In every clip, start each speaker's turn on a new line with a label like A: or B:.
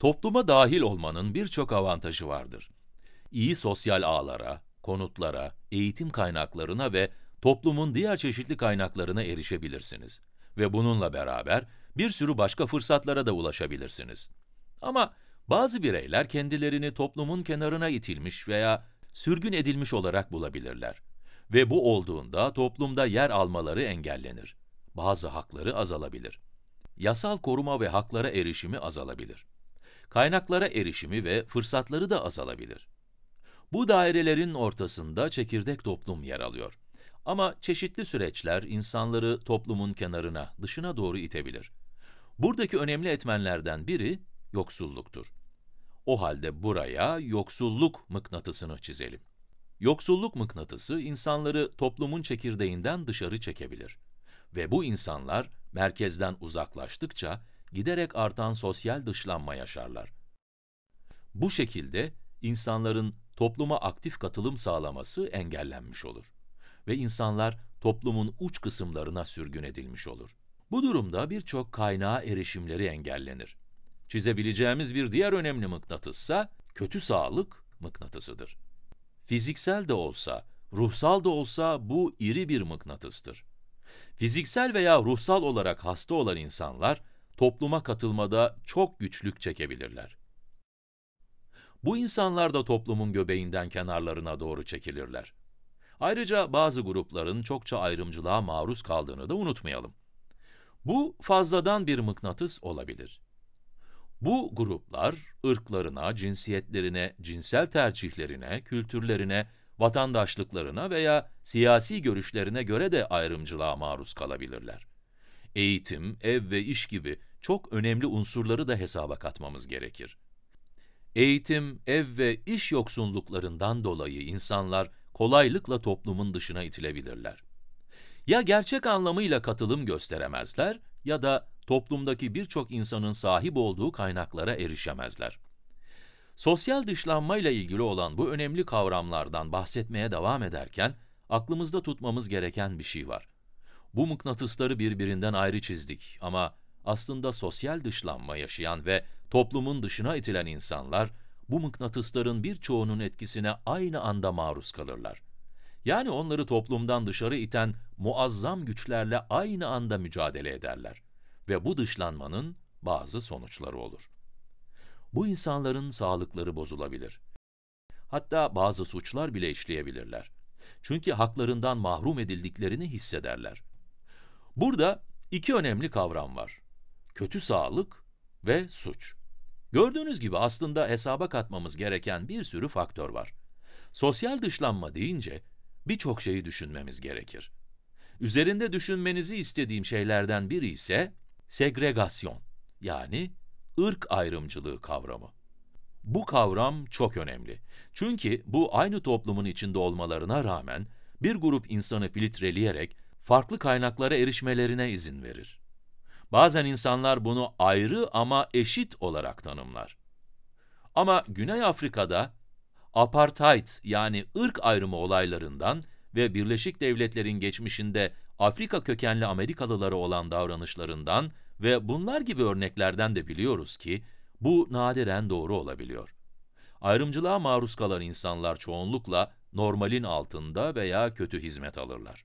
A: Topluma dahil olmanın birçok avantajı vardır. İyi sosyal ağlara, konutlara, eğitim kaynaklarına ve toplumun diğer çeşitli kaynaklarına erişebilirsiniz ve bununla beraber bir sürü başka fırsatlara da ulaşabilirsiniz. Ama bazı bireyler kendilerini toplumun kenarına itilmiş veya sürgün edilmiş olarak bulabilirler ve bu olduğunda toplumda yer almaları engellenir. Bazı hakları azalabilir. Yasal koruma ve haklara erişimi azalabilir kaynaklara erişimi ve fırsatları da azalabilir. Bu dairelerin ortasında çekirdek toplum yer alıyor. Ama çeşitli süreçler insanları toplumun kenarına, dışına doğru itebilir. Buradaki önemli etmenlerden biri yoksulluktur. O halde buraya yoksulluk mıknatısını çizelim. Yoksulluk mıknatısı insanları toplumun çekirdeğinden dışarı çekebilir. Ve bu insanlar merkezden uzaklaştıkça giderek artan sosyal dışlanma yaşarlar. Bu şekilde insanların topluma aktif katılım sağlaması engellenmiş olur ve insanlar toplumun uç kısımlarına sürgün edilmiş olur. Bu durumda birçok kaynağa erişimleri engellenir. Çizebileceğimiz bir diğer önemli mıknatıssa kötü sağlık mıknatısıdır. Fiziksel de olsa, ruhsal da olsa bu iri bir mıknatıstır. Fiziksel veya ruhsal olarak hasta olan insanlar topluma katılmada çok güçlük çekebilirler. Bu insanlar da toplumun göbeğinden kenarlarına doğru çekilirler. Ayrıca bazı grupların çokça ayrımcılığa maruz kaldığını da unutmayalım. Bu fazladan bir mıknatıs olabilir. Bu gruplar ırklarına, cinsiyetlerine, cinsel tercihlerine, kültürlerine, vatandaşlıklarına veya siyasi görüşlerine göre de ayrımcılığa maruz kalabilirler. Eğitim, ev ve iş gibi çok önemli unsurları da hesaba katmamız gerekir. Eğitim, ev ve iş yoksunluklarından dolayı insanlar kolaylıkla toplumun dışına itilebilirler. Ya gerçek anlamıyla katılım gösteremezler ya da toplumdaki birçok insanın sahip olduğu kaynaklara erişemezler. Sosyal dışlanmayla ilgili olan bu önemli kavramlardan bahsetmeye devam ederken aklımızda tutmamız gereken bir şey var. Bu mıknatısları birbirinden ayrı çizdik ama aslında sosyal dışlanma yaşayan ve toplumun dışına itilen insanlar, bu mıknatısların birçoğunun etkisine aynı anda maruz kalırlar. Yani onları toplumdan dışarı iten muazzam güçlerle aynı anda mücadele ederler ve bu dışlanmanın bazı sonuçları olur. Bu insanların sağlıkları bozulabilir. Hatta bazı suçlar bile işleyebilirler. Çünkü haklarından mahrum edildiklerini hissederler. Burada iki önemli kavram var kötü sağlık ve suç. Gördüğünüz gibi aslında hesaba katmamız gereken bir sürü faktör var. Sosyal dışlanma deyince birçok şeyi düşünmemiz gerekir. Üzerinde düşünmenizi istediğim şeylerden biri ise segregasyon yani ırk ayrımcılığı kavramı. Bu kavram çok önemli. Çünkü bu aynı toplumun içinde olmalarına rağmen bir grup insanı filtreleyerek farklı kaynaklara erişmelerine izin verir. Bazen insanlar bunu ayrı ama eşit olarak tanımlar. Ama Güney Afrika'da apartheid yani ırk ayrımı olaylarından ve Birleşik Devletler'in geçmişinde Afrika kökenli Amerikalıları olan davranışlarından ve bunlar gibi örneklerden de biliyoruz ki bu nadiren doğru olabiliyor. Ayrımcılığa maruz kalan insanlar çoğunlukla normalin altında veya kötü hizmet alırlar.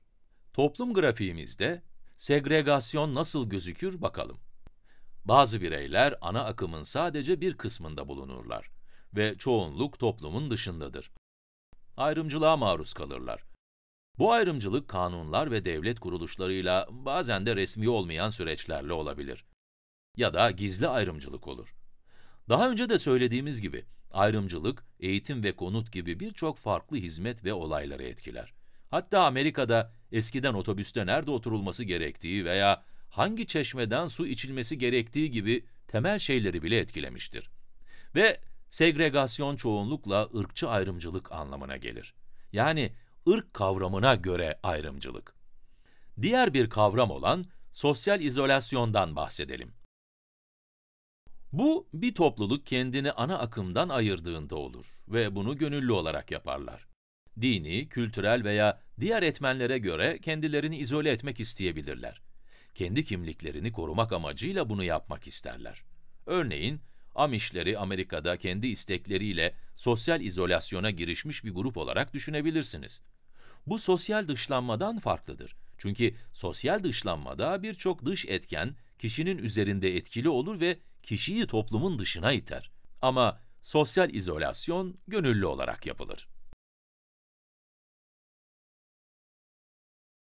A: Toplum grafiğimizde Segregasyon nasıl gözükür bakalım. Bazı bireyler ana akımın sadece bir kısmında bulunurlar ve çoğunluk toplumun dışındadır. Ayrımcılığa maruz kalırlar. Bu ayrımcılık kanunlar ve devlet kuruluşlarıyla bazen de resmi olmayan süreçlerle olabilir. Ya da gizli ayrımcılık olur. Daha önce de söylediğimiz gibi, ayrımcılık, eğitim ve konut gibi birçok farklı hizmet ve olayları etkiler. Hatta Amerika'da eskiden otobüste nerede oturulması gerektiği veya hangi çeşmeden su içilmesi gerektiği gibi temel şeyleri bile etkilemiştir. Ve segregasyon çoğunlukla ırkçı ayrımcılık anlamına gelir. Yani ırk kavramına göre ayrımcılık. Diğer bir kavram olan sosyal izolasyondan bahsedelim. Bu bir topluluk kendini ana akımdan ayırdığında olur ve bunu gönüllü olarak yaparlar dini, kültürel veya diğer etmenlere göre kendilerini izole etmek isteyebilirler. Kendi kimliklerini korumak amacıyla bunu yapmak isterler. Örneğin, Amişleri Amerika'da kendi istekleriyle sosyal izolasyona girişmiş bir grup olarak düşünebilirsiniz. Bu sosyal dışlanmadan farklıdır. Çünkü sosyal dışlanmada birçok dış etken kişinin üzerinde etkili olur ve kişiyi toplumun dışına iter. Ama sosyal izolasyon gönüllü olarak yapılır.